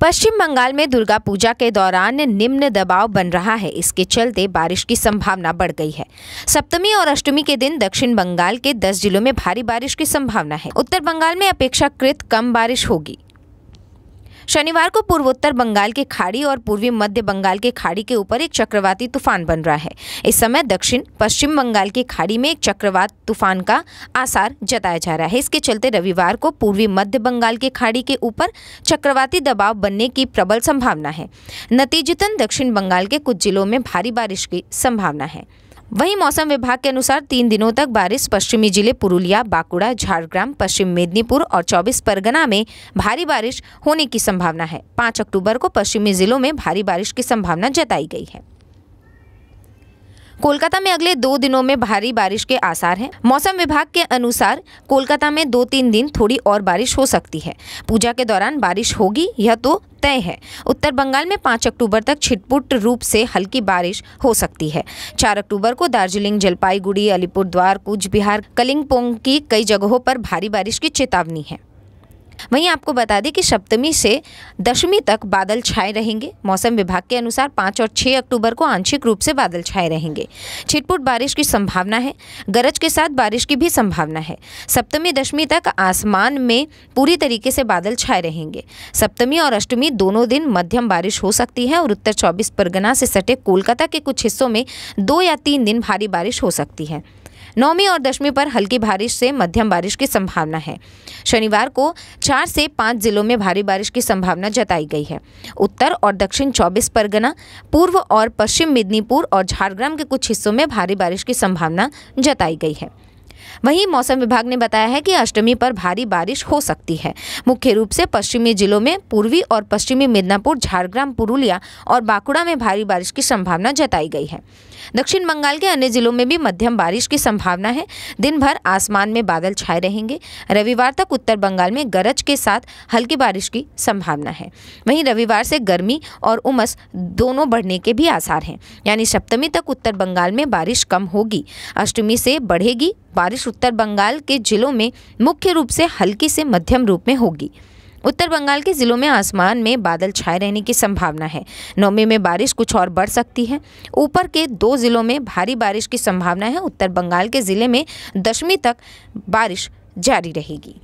पश्चिम बंगाल में दुर्गा पूजा के दौरान निम्न दबाव बन रहा है इसके चलते बारिश की संभावना बढ़ गई है सप्तमी और अष्टमी के दिन दक्षिण बंगाल के 10 जिलों में भारी बारिश की संभावना है उत्तर बंगाल में अपेक्षाकृत कम बारिश होगी शनिवार को पूर्वोत्तर बंगाल के खाड़ी और पूर्वी मध्य बंगाल के खाड़ी के ऊपर एक चक्रवाती तूफान बन रहा है इस समय दक्षिण पश्चिम बंगाल की खाड़ी में एक चक्रवात तूफान का आसार जताया जा रहा है इसके चलते रविवार को पूर्वी मध्य बंगाल की खाड़ी के ऊपर चक्रवाती दबाव बनने की प्रबल संभावना है नतीजतन दक्षिण बंगाल के कुछ जिलों में भारी बारिश की संभावना है वहीं मौसम विभाग के अनुसार तीन दिनों तक बारिश पश्चिमी जिले पुरुलिया बांकुड़ा झाड़ग्राम पश्चिम मेदिनीपुर और चौबीस परगना में भारी बारिश होने की संभावना है पाँच अक्टूबर को पश्चिमी जिलों में भारी बारिश की संभावना जताई गई है कोलकाता में अगले दो दिनों में भारी बारिश के आसार हैं मौसम विभाग के अनुसार कोलकाता में दो तीन दिन थोड़ी और बारिश हो सकती है पूजा के दौरान बारिश होगी यह तो तय है उत्तर बंगाल में पाँच अक्टूबर तक छिटपुट रूप से हल्की बारिश हो सकती है चार अक्टूबर को दार्जिलिंग जलपाईगुड़ी अलीपुरद्वार कूचबिहार बिहार की कई जगहों पर भारी बारिश की चेतावनी है वहीं आपको बता दें कि सप्तमी से दशमी तक बादल छाए रहेंगे मौसम विभाग के अनुसार पाँच और छः अक्टूबर को आंशिक रूप से बादल छाए रहेंगे छिटपुट बारिश की संभावना है गरज के साथ बारिश की भी संभावना है सप्तमी दशमी तक आसमान में पूरी तरीके से बादल छाए रहेंगे सप्तमी और अष्टमी दोनों दिन मध्यम बारिश हो सकती है और उत्तर चौबीस परगना से सटे कोलकाता के कुछ हिस्सों में दो या तीन दिन भारी बारिश हो सकती है नौवीं और दसवीं पर हल्की बारिश से मध्यम बारिश की संभावना है शनिवार को चार से पाँच जिलों में भारी बारिश की संभावना जताई गई है उत्तर और दक्षिण चौबीस परगना पूर्व और पश्चिम मिदनीपुर और झारग्राम के कुछ हिस्सों में भारी बारिश की संभावना जताई गई है वहीं मौसम विभाग ने बताया है कि अष्टमी पर भारी बारिश हो सकती है मुख्य रूप से पश्चिमी जिलों में पूर्वी और पश्चिमी मिदनापुर झारग्राम पुरुलिया और बांकुड़ा में भारी बारिश की संभावना जताई गई है दक्षिण बंगाल के अन्य जिलों में भी मध्यम बारिश की संभावना है दिन भर आसमान में बादल छाए रहेंगे रविवार तक उत्तर बंगाल में गरज के साथ हल्की बारिश की संभावना है वहीं रविवार से गर्मी और उमस दोनों बढ़ने के भी आसार हैं यानी सप्तमी तक उत्तर बंगाल में बारिश कम होगी अष्टमी से बढ़ेगी बारिश उत्तर बंगाल के जिलों में मुख्य रूप से हल्की से मध्यम रूप में होगी उत्तर बंगाल के ज़िलों में आसमान में बादल छाए रहने की संभावना है नौमी में बारिश कुछ और बढ़ सकती है ऊपर के दो ज़िलों में भारी बारिश की संभावना है उत्तर बंगाल के ज़िले में दशमी तक बारिश जारी रहेगी